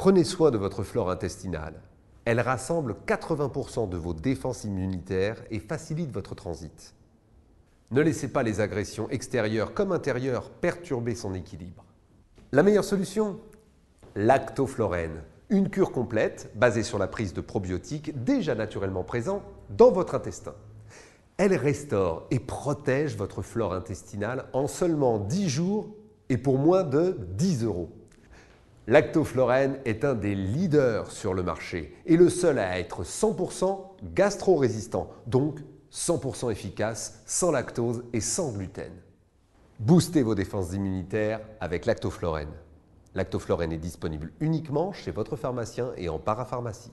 Prenez soin de votre flore intestinale. Elle rassemble 80% de vos défenses immunitaires et facilite votre transit. Ne laissez pas les agressions extérieures comme intérieures perturber son équilibre. La meilleure solution Lactoflorène, une cure complète basée sur la prise de probiotiques déjà naturellement présents dans votre intestin. Elle restaure et protège votre flore intestinale en seulement 10 jours et pour moins de 10 euros. Lactoflorène est un des leaders sur le marché et le seul à être 100% gastro-résistant, donc 100% efficace, sans lactose et sans gluten. Boostez vos défenses immunitaires avec Lactoflorène. Lactoflorène est disponible uniquement chez votre pharmacien et en parapharmacie.